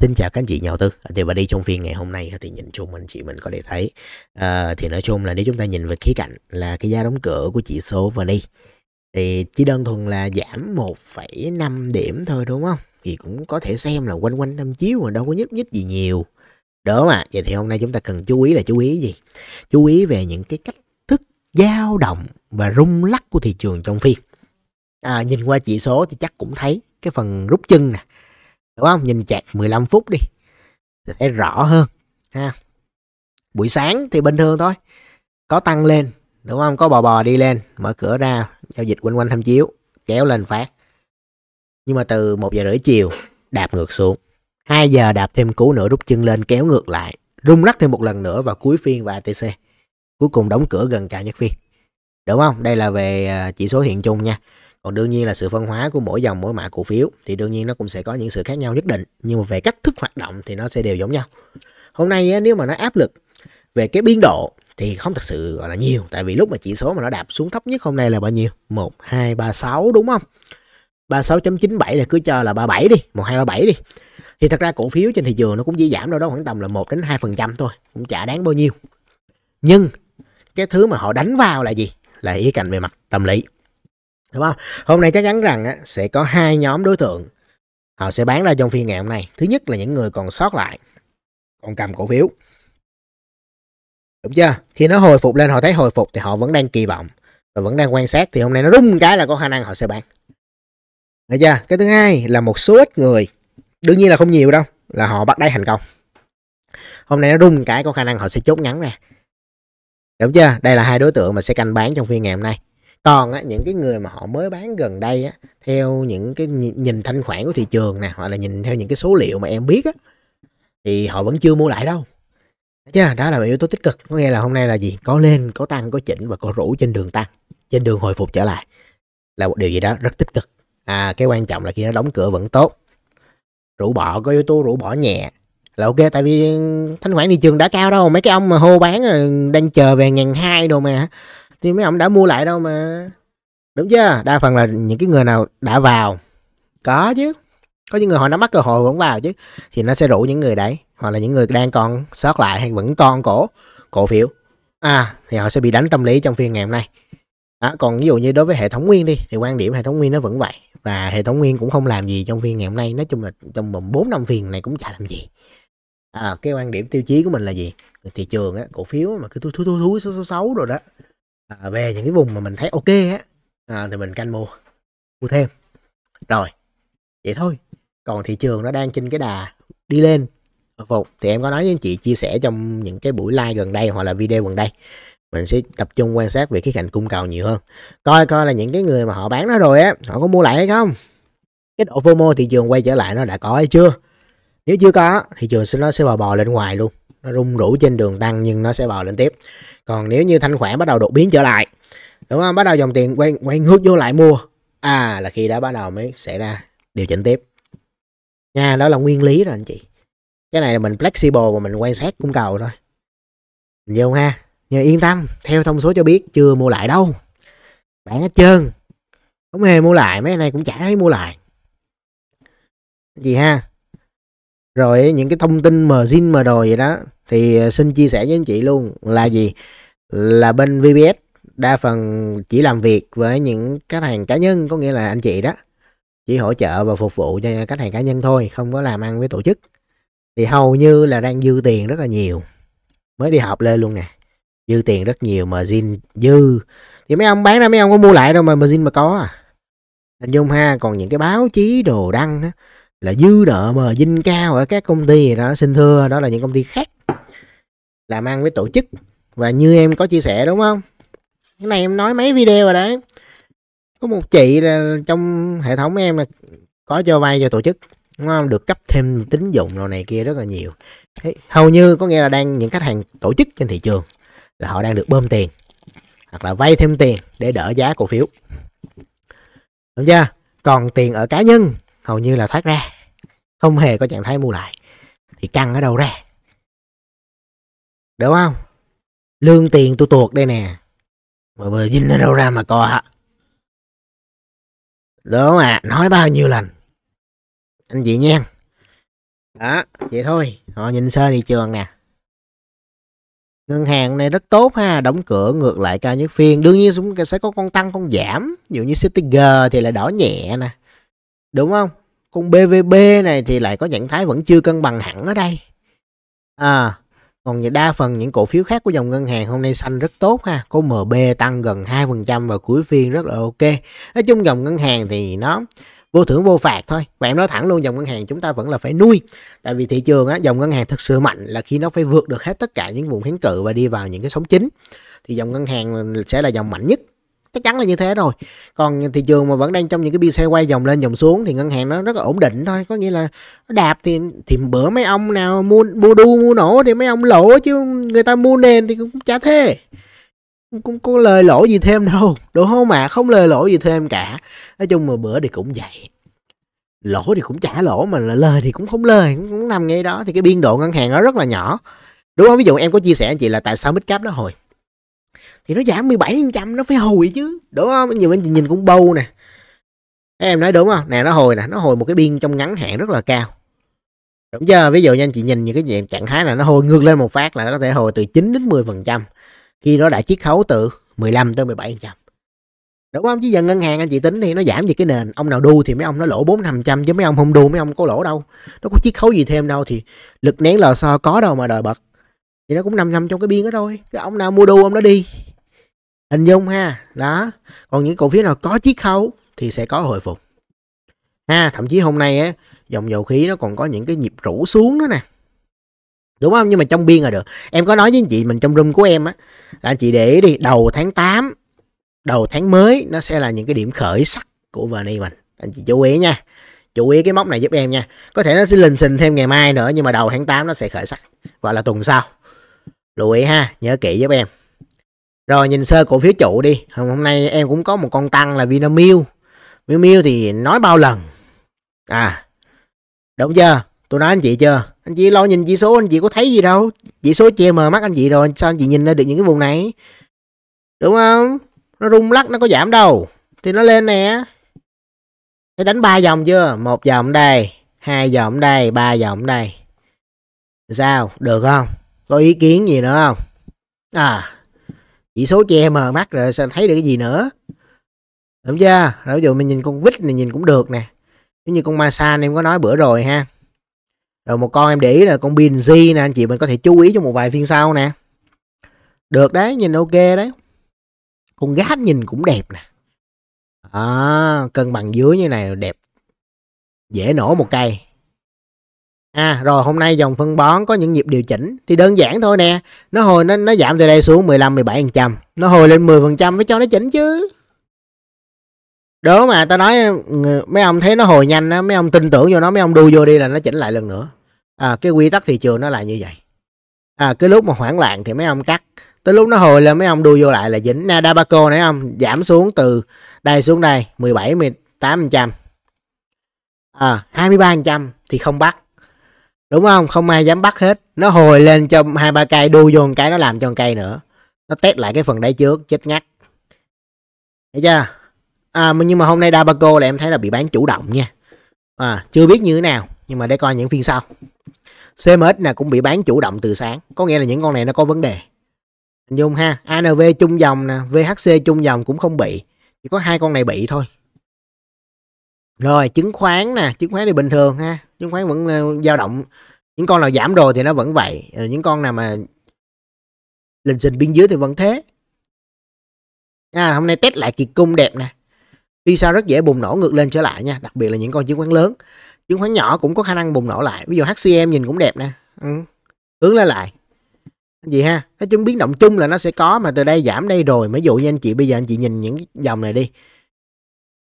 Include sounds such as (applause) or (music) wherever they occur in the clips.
Xin chào các anh chị nhà đầu tư à, thì và đi trong phiên ngày hôm nay à, thì nhìn chung anh chị mình có thể thấy à, thì nói chung là nếu chúng ta nhìn về khía cạnh là cái giá đóng cửa của chỉ số VN thì chỉ đơn thuần là giảm 1,5 điểm thôi đúng không thì cũng có thể xem là quanh quanh năm chiếu mà đâu có nhúc nhích gì nhiều đó mà vậy thì hôm nay chúng ta cần chú ý là chú ý gì chú ý về những cái cách thức dao động và rung lắc của thị trường trong phiên à, nhìn qua chỉ số thì chắc cũng thấy cái phần rút chân nè Đúng không? Nhìn chạc 15 phút đi. Thì thấy rõ hơn. Ha. Buổi sáng thì bình thường thôi. Có tăng lên. Đúng không? Có bò bò đi lên. Mở cửa ra. Giao dịch quanh quanh tham chiếu. Kéo lên phát. Nhưng mà từ một giờ rưỡi chiều. Đạp ngược xuống. 2 giờ đạp thêm cú nữa rút chân lên kéo ngược lại. Rung rắc thêm một lần nữa vào cuối phiên và ATC. Cuối cùng đóng cửa gần cả nhất phiên. Đúng không? Đây là về à, chỉ số hiện chung nha còn đương nhiên là sự phân hóa của mỗi dòng mỗi mã cổ phiếu thì đương nhiên nó cũng sẽ có những sự khác nhau nhất định nhưng mà về cách thức hoạt động thì nó sẽ đều giống nhau hôm nay nếu mà nó áp lực về cái biên độ thì không thật sự gọi là nhiều tại vì lúc mà chỉ số mà nó đạp xuống thấp nhất hôm nay là bao nhiêu một hai ba sáu đúng không 36.97 là cứ cho là 37 đi 1237 đi thì thật ra cổ phiếu trên thị trường nó cũng di giảm đâu đó khoảng tầm là 1 đến 2 phần trăm thôi cũng chả đáng bao nhiêu nhưng cái thứ mà họ đánh vào là gì là ý cạnh về mặt tâm lý đúng không hôm nay chắc chắn rằng á, sẽ có hai nhóm đối tượng họ sẽ bán ra trong phiên ngày hôm nay thứ nhất là những người còn sót lại còn cầm cổ phiếu đúng chưa khi nó hồi phục lên họ thấy hồi phục thì họ vẫn đang kỳ vọng và vẫn đang quan sát thì hôm nay nó rung cái là có khả năng họ sẽ bán được chưa cái thứ hai là một số ít người đương nhiên là không nhiều đâu là họ bắt đáy thành công hôm nay nó rung cái có khả năng họ sẽ chốt ngắn ra đúng chưa đây là hai đối tượng mà sẽ canh bán trong phiên ngày hôm nay còn những cái người mà họ mới bán gần đây theo những cái nhìn thanh khoản của thị trường nè hoặc là nhìn theo những cái số liệu mà em biết thì họ vẫn chưa mua lại đâu chứ đó là yếu tố tích cực có nghĩa là hôm nay là gì có lên có tăng có chỉnh và có rủ trên đường tăng trên đường hồi phục trở lại là một điều gì đó rất tích cực à cái quan trọng là khi nó đóng cửa vẫn tốt rủ bỏ có yếu tố rủ bỏ nhẹ là ok tại vì thanh khoản thị trường đã cao đâu mấy cái ông mà hô bán đang chờ về ngàn hai đồ mà thì mấy ông đã mua lại đâu mà đúng chưa đa phần là những cái người nào đã vào có chứ có những người họ nắm bắt cơ hội vẫn vào chứ thì nó sẽ rủ những người đấy hoặc là những người đang còn sót lại hay vẫn còn cổ cổ phiếu à thì họ sẽ bị đánh tâm lý trong phiên ngày hôm nay à, còn ví dụ như đối với hệ thống nguyên đi thì quan điểm hệ thống nguyên nó vẫn vậy và hệ thống nguyên cũng không làm gì trong phiên ngày hôm nay nói chung là trong vòng bốn năm phiên này cũng chả làm gì à, cái quan điểm tiêu chí của mình là gì thị trường á cổ phiếu mà cứ thú thú thú thú xấu xấu rồi đó à, về những cái vùng mà mình thấy ok á à, thì mình canh mua mua thêm rồi vậy thôi còn thị trường nó đang trên cái đà đi lên phục thì em có nói với anh chị chia sẻ trong những cái buổi live gần đây hoặc là video gần đây mình sẽ tập trung quan sát về cái cạnh cung cầu nhiều hơn coi coi là những cái người mà họ bán nó rồi á họ có mua lại hay không cái độ FOMO thị trường quay trở lại nó đã có hay chưa nếu chưa có thị trường sẽ nó sẽ bò bò lên ngoài luôn nó rung rủ trên đường tăng nhưng nó sẽ bò lên tiếp còn nếu như thanh khoản bắt đầu đột biến trở lại đúng không bắt đầu dòng tiền quay quay ngược vô lại mua à là khi đã bắt đầu mới xảy ra điều chỉnh tiếp nha đó là nguyên lý rồi anh chị cái này là mình flexible và mình quan sát cung cầu thôi mình vô ha nhưng yên tâm theo thông số cho biết chưa mua lại đâu bạn hết trơn không hề mua lại mấy này cũng chả thấy mua lại gì ha rồi những cái thông tin mờ zin mờ đồ vậy đó thì ờ, xin chia sẻ với anh chị luôn là gì là bên VPS đa phần chỉ làm việc với những khách hàng cá nhân có nghĩa là anh chị đó chỉ hỗ trợ và phục vụ cho khách hàng cá nhân thôi không có làm ăn với tổ chức thì hầu như là đang dư tiền rất là nhiều mới đi học lên luôn nè dư tiền rất nhiều mà zin dư thì mấy ông bán ra mấy ông có mua lại đâu mà mà zin mà có à hình dung ha còn những cái báo chí đồ đăng á là dư nợ mà dinh cao ở các công ty đó xin thưa đó là những công ty khác làm ăn với tổ chức và như em có chia sẻ đúng không cái này em nói mấy video rồi đấy có một chị là trong hệ thống em là có cho vay cho tổ chức đúng không được cấp thêm tín dụng rồi này kia rất là nhiều hầu như có nghĩa là đang những khách hàng tổ chức trên thị trường là họ đang được bơm tiền hoặc là vay thêm tiền để đỡ giá cổ phiếu đúng chưa còn tiền ở cá nhân hầu như là thoát ra không hề có trạng thái mua lại thì căng ở đâu ra đúng không lương tiền tôi tuột đây nè mà mà dinh ở đâu ra mà co hả đúng à nói bao nhiêu lần anh chị nha đó vậy thôi họ nhìn sơ thị trường nè ngân hàng này rất tốt ha đóng cửa ngược lại cao nhất phiên đương nhiên cũng sẽ có con tăng con giảm ví dụ như Citiger thì lại đỏ nhẹ nè đúng không con BVB này thì lại có trạng thái vẫn chưa cân bằng hẳn ở đây. À, còn đa phần những cổ phiếu khác của dòng ngân hàng hôm nay xanh rất tốt ha. Có MB tăng gần 2% vào cuối phiên rất là ok. Nói chung dòng ngân hàng thì nó vô thưởng vô phạt thôi. Và em nói thẳng luôn dòng ngân hàng chúng ta vẫn là phải nuôi. Tại vì thị trường á, dòng ngân hàng thực sự mạnh là khi nó phải vượt được hết tất cả những vùng kháng cự và đi vào những cái sóng chính. Thì dòng ngân hàng sẽ là dòng mạnh nhất chắc chắn là như thế rồi còn thị trường mà vẫn đang trong những cái bi xe quay dòng lên dòng xuống thì ngân hàng nó rất là ổn định thôi có nghĩa là đạp thì thì bữa mấy ông nào mua mua đu mua nổ thì mấy ông lỗ chứ người ta mua nền thì cũng chả thế cũng có lời lỗ gì thêm đâu (laughs) đúng không mà không lời lỗ gì thêm cả nói chung mà bữa thì cũng vậy lỗ thì cũng trả lỗ mà là lời thì cũng không lời cũng nằm ngay đó thì cái biên độ ngân hàng nó rất là nhỏ đúng không ví dụ em có chia sẻ anh chị là tại sao mít cáp đó hồi thì nó giảm 17% nó phải hồi chứ đúng không nhiều anh nhìn cũng bâu nè em nói đúng không nè nó hồi nè nó hồi một cái biên trong ngắn hạn rất là cao đúng chưa ví dụ như anh chị nhìn những cái dạng trạng thái là nó hồi ngược lên một phát là nó có thể hồi từ 9 đến 10 phần trăm khi nó đã chiết khấu từ 15 tới 17 phần trăm đúng không chứ giờ ngân hàng anh chị tính thì nó giảm gì cái nền ông nào đu thì mấy ông nó lỗ bốn năm trăm chứ mấy ông không đu mấy ông có lỗ đâu nó có chiết khấu gì thêm đâu thì lực nén lò xo có đâu mà đòi bật thì nó cũng nằm nằm trong cái biên đó thôi cái ông nào mua đu ông nó đi hình dung ha đó còn những cổ phiếu nào có chiết khấu thì sẽ có hồi phục ha thậm chí hôm nay á dòng dầu khí nó còn có những cái nhịp rũ xuống nữa nè đúng không nhưng mà trong biên là được em có nói với anh chị mình trong room của em á là anh chị để đi đầu tháng 8 đầu tháng mới nó sẽ là những cái điểm khởi sắc của vani mình anh chị chú ý nha chú ý cái móc này giúp em nha có thể nó sẽ lình xình thêm ngày mai nữa nhưng mà đầu tháng 8 nó sẽ khởi sắc gọi là tuần sau lưu ý ha nhớ kỹ giúp em rồi nhìn sơ cổ phiếu trụ đi. Hôm nay em cũng có một con tăng là Vinamilk. Vinamilk thì nói bao lần. À. Đúng chưa? Tôi nói anh chị chưa? Anh chị lo nhìn chỉ số anh chị có thấy gì đâu. Chỉ số che mờ mắt anh chị rồi. Sao anh chị nhìn ra được những cái vùng này? Đúng không? Nó rung lắc nó có giảm đâu. Thì nó lên nè. Thấy đánh ba vòng chưa? Một vòng đây. Hai vòng đây. Ba vòng đây. Sao? Được không? Có ý kiến gì nữa không? À chỉ số che mờ mắt rồi sao thấy được cái gì nữa đúng chưa rồi ví dụ mình nhìn con vít này nhìn cũng được nè giống như con masan em có nói bữa rồi ha rồi một con em để ý là con pin nè anh chị mình có thể chú ý trong một vài phiên sau nè được đấy nhìn ok đấy con gát nhìn cũng đẹp nè à, cân bằng dưới như này đẹp dễ nổ một cây À rồi hôm nay dòng phân bón có những nhịp điều chỉnh thì đơn giản thôi nè. Nó hồi nó nó giảm từ đây xuống 15 17%, nó hồi lên 10% mới cho nó chỉnh chứ. Đố mà tao nói mấy ông thấy nó hồi nhanh á, mấy ông tin tưởng vô nó, mấy ông đu vô đi là nó chỉnh lại lần nữa. À, cái quy tắc thị trường nó là như vậy. À, cái lúc mà hoảng loạn thì mấy ông cắt. Tới lúc nó hồi là mấy ông đu vô lại là dính. dabaco nãy không? Giảm xuống từ đây xuống đây 17 18%. À, 23% thì không bắt đúng không không ai dám bắt hết nó hồi lên cho hai ba cây đu vô một cái nó làm cho một cây nữa nó test lại cái phần đáy trước chết ngắt thấy chưa à, nhưng mà hôm nay Dabaco là em thấy là bị bán chủ động nha à, chưa biết như thế nào nhưng mà để coi những phiên sau CMX là cũng bị bán chủ động từ sáng có nghĩa là những con này nó có vấn đề hình dung ha ANV chung dòng nè VHC chung dòng cũng không bị chỉ có hai con này bị thôi rồi chứng khoán nè, chứng khoán thì bình thường ha, chứng khoán vẫn ờ, dao động. Những con nào giảm rồi thì nó vẫn vậy, ờ, những con nào mà lình xình biên dưới thì vẫn thế. À, hôm nay test lại kỳ cung đẹp nè. Vì sao rất dễ bùng nổ ngược lên trở lại nha, đặc biệt là những con chứng khoán lớn. Chứng khoán nhỏ cũng có khả năng bùng nổ lại. Ví dụ HCM nhìn cũng đẹp nè. Ừ. Hướng lên lại. Gì ha? Nói chung biến động chung là nó sẽ có mà từ đây giảm đây rồi. Ví dụ như anh chị bây giờ anh chị nhìn những dòng này đi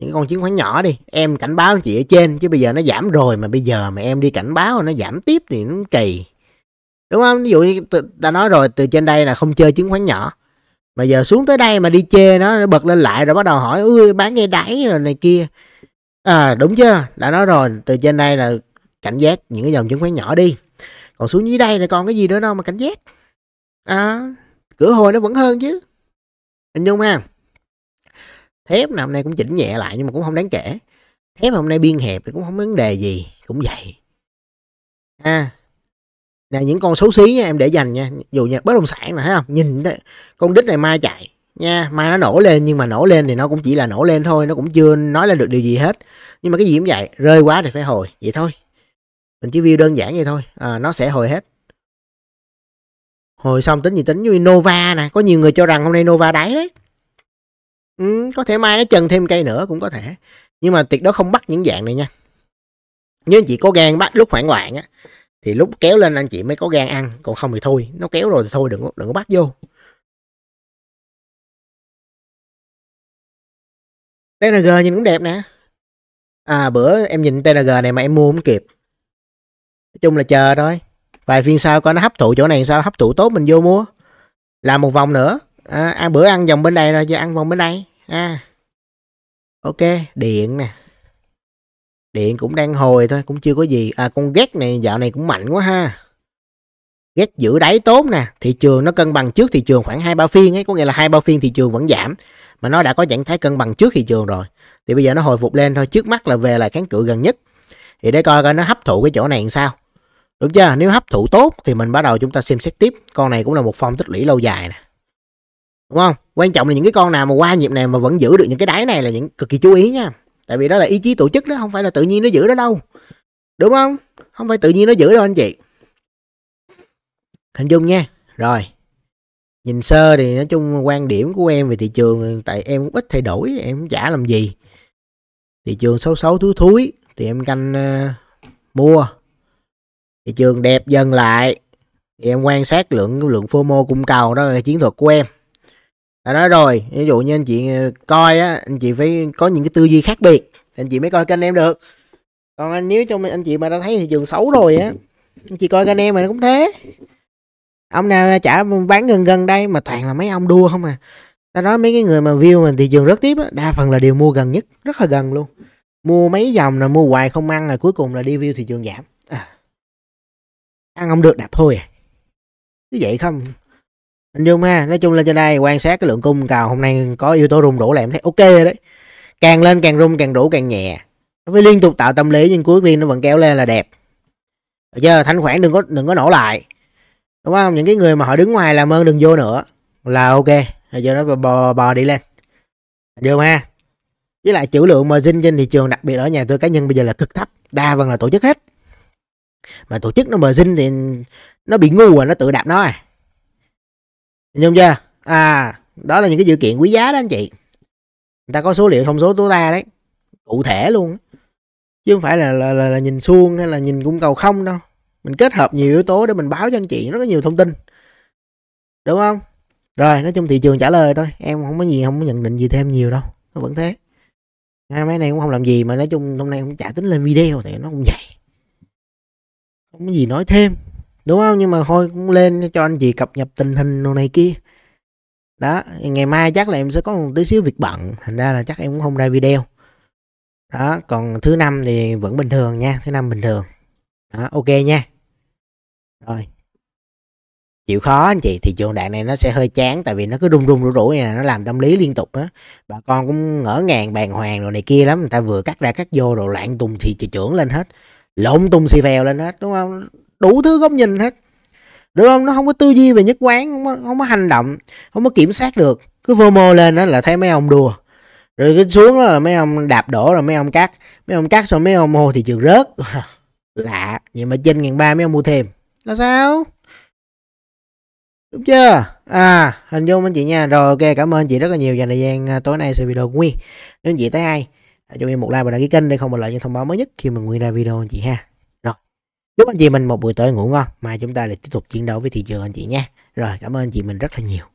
những con chứng khoán nhỏ đi em cảnh báo chị ở trên chứ bây giờ nó giảm rồi mà bây giờ mà em đi cảnh báo nó giảm tiếp thì nó kỳ đúng không ví dụ như ta nói rồi từ trên đây là không chơi chứng khoán nhỏ mà giờ xuống tới đây mà đi chê nó, nó bật lên lại rồi bắt đầu hỏi ui bán ngay đáy rồi này kia à đúng chưa đã nói rồi từ trên đây là cảnh giác những cái dòng chứng khoán nhỏ đi còn xuống dưới đây là còn cái gì nữa đâu mà cảnh giác à cửa hồi nó vẫn hơn chứ hình dung ha thép nào hôm nay cũng chỉnh nhẹ lại nhưng mà cũng không đáng kể thép hôm nay biên hẹp thì cũng không vấn đề gì cũng vậy à nè những con xấu xí nha em để dành nha dù nha bất động sản nè thấy không nhìn đó, con đít này mai chạy nha mai nó nổ lên nhưng mà nổ lên thì nó cũng chỉ là nổ lên thôi nó cũng chưa nói lên được điều gì hết nhưng mà cái gì cũng vậy rơi quá thì phải hồi vậy thôi mình chỉ view đơn giản vậy thôi à, nó sẽ hồi hết hồi xong tính gì tính như Nova nè có nhiều người cho rằng hôm nay Nova đáy đấy ừ, có thể mai nó chân thêm cây nữa cũng có thể nhưng mà tuyệt đối không bắt những dạng này nha nếu anh chị có gan bắt lúc hoảng loạn á thì lúc kéo lên anh chị mới có gan ăn còn không thì thôi nó kéo rồi thì thôi đừng đừng có bắt vô TNG nhìn cũng đẹp nè à bữa em nhìn TNG này mà em mua không kịp nói chung là chờ thôi vài phiên sau coi nó hấp thụ chỗ này sao hấp thụ tốt mình vô mua làm một vòng nữa à, ăn bữa ăn vòng bên đây rồi giờ ăn vòng bên đây à, ok điện nè điện cũng đang hồi thôi cũng chưa có gì à con ghét này dạo này cũng mạnh quá ha ghét giữ đáy tốt nè thị trường nó cân bằng trước thị trường khoảng hai ba phiên ấy có nghĩa là hai ba phiên thị trường vẫn giảm mà nó đã có trạng thái cân bằng trước thị trường rồi thì bây giờ nó hồi phục lên thôi trước mắt là về là kháng cự gần nhất thì để coi coi nó hấp thụ cái chỗ này làm sao đúng chưa nếu hấp thụ tốt thì mình bắt đầu chúng ta xem xét tiếp con này cũng là một phong tích lũy lâu dài nè đúng không quan trọng là những cái con nào mà qua nhịp này mà vẫn giữ được những cái đáy này là những cực kỳ chú ý nha tại vì đó là ý chí tổ chức đó không phải là tự nhiên nó giữ đó đâu đúng không không phải tự nhiên nó giữ đâu anh chị hình dung nha rồi nhìn sơ thì nói chung quan điểm của em về thị trường tại em ít thay đổi em chả làm gì thị trường xấu xấu thú thúi thì em canh uh, mua thị trường đẹp dần lại thì em quan sát lượng lượng phô mô cung cầu đó là chiến thuật của em đã nói rồi ví dụ như anh chị ờ, coi á anh chị phải có những cái tư duy khác biệt anh chị mới coi kênh em được còn anh nếu cho anh chị mà đã thấy thị trường xấu rồi á anh chị coi kênh em mà nó cũng thế ông nào chả bán gần gần đây mà toàn là mấy ông đua không à ta nói mấy cái người mà view mà thị trường rất tiếp á đa phần là đều mua gần nhất rất là gần luôn mua mấy dòng là mua hoài không ăn là cuối cùng là đi view thị trường giảm à. ăn không được đạp thôi à. như vậy không anh dung ha nói chung lên trên đây quan sát cái lượng cung cầu hôm nay có yếu tố rung đủ là em thấy ok rồi đấy càng lên càng rung càng rũ càng nhẹ Với liên tục tạo tâm lý nhưng cuối phiên nó vẫn kéo lên là đẹp được thanh khoản đừng có đừng có nổ lại đúng không những cái người mà họ đứng ngoài làm ơn đừng vô nữa là ok rồi giờ nó bò bò đi lên được ha với lại chữ lượng margin trên thị trường đặc biệt ở nhà tôi cá nhân bây giờ là cực thấp đa phần là tổ chức hết mà tổ chức nó margin thì nó bị ngu rồi à, nó tự đạp nó à Nhìn không chưa? À, đó là những cái dự kiện quý giá đó anh chị. Người ta có số liệu thông số tối đa đấy. Cụ thể luôn. Chứ không phải là, là, là, là nhìn suông hay là nhìn cung cầu không đâu. Mình kết hợp nhiều yếu tố để mình báo cho anh chị rất là nhiều thông tin. Đúng không? Rồi, nói chung thị trường trả lời thôi. Em không có gì, không có nhận định gì thêm nhiều đâu. Nó vẫn thế. Hai mấy này cũng không làm gì mà nói chung hôm nay cũng chả tính lên video thì nó cũng vậy. Không có gì nói thêm đúng không nhưng mà thôi cũng lên cho anh chị cập nhật tình hình đồ này kia đó ngày mai chắc là em sẽ có một tí xíu việc bận thành ra là chắc em cũng không ra video đó còn thứ năm thì vẫn bình thường nha thứ năm bình thường đó ok nha rồi chịu khó anh chị thì trường đạn này nó sẽ hơi chán tại vì nó cứ rung rung rủ rủ như này nó làm tâm lý liên tục á bà con cũng ngỡ ngàng bàng hoàng rồi này kia lắm người ta vừa cắt ra cắt vô rồi loạn tùng thì chị trưởng lên hết lộn tung xì vèo lên hết đúng không đủ thứ góc nhìn hết được không nó không có tư duy về nhất quán không có, không có hành động không có kiểm soát được cứ vô mô lên đó là thấy mấy ông đùa rồi cứ xuống đó là mấy ông đạp đổ rồi mấy ông cắt mấy ông cắt xong mấy ông mua thị trường rớt (laughs) lạ vậy mà trên ngàn ba mấy ông mua thêm là sao đúng chưa à hình dung anh chị nha rồi ok cảm ơn chị rất là nhiều dành thời gian à, tối nay xem video của nguyên nếu anh chị thấy ai à, cho em một like và đăng ký kênh để không bỏ lỡ những thông báo mới nhất khi mà nguyên ra video anh chị ha chúc anh chị mình một buổi tối ngủ ngon mai chúng ta lại tiếp tục chiến đấu với thị trường anh chị nhé rồi cảm ơn anh chị mình rất là nhiều